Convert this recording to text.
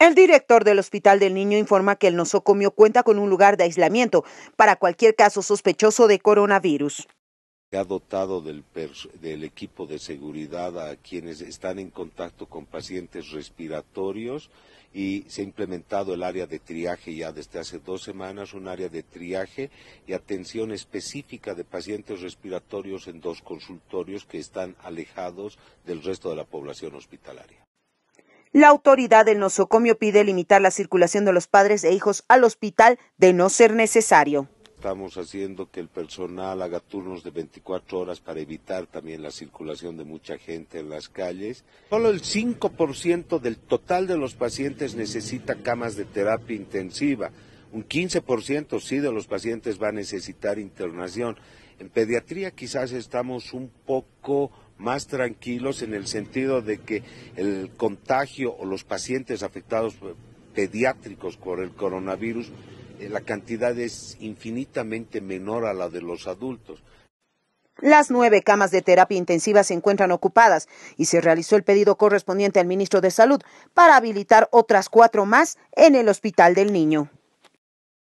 El director del Hospital del Niño informa que el nosocomio cuenta con un lugar de aislamiento para cualquier caso sospechoso de coronavirus. Se Ha dotado del, equipo de seguridad a quienes están en contacto con pacientes respiratorios y se ha implementado el área de triaje ya desde hace dos semanas, un área de triaje y atención específica de pacientes respiratorios en dos consultorios que están alejados del resto de la población hospitalaria. La autoridad del nosocomio pide limitar la circulación de los padres e hijos al hospital de no ser necesario. Estamos haciendo que el personal haga turnos de 24 horas para evitar también la circulación de mucha gente en las calles. Solo el 5% del total de los pacientes necesita camas de terapia intensiva. Un 15% sí de los pacientes va a necesitar internación. En pediatría quizás estamos un poco más tranquilos en el sentido de que el contagio o los pacientes afectados eh, pediátricos por el coronavirus, eh, la cantidad es infinitamente menor a la de los adultos. Las nueve camas de terapia intensiva se encuentran ocupadas y se realizó el pedido correspondiente al ministro de Salud para habilitar otras cuatro más en el Hospital del Niño.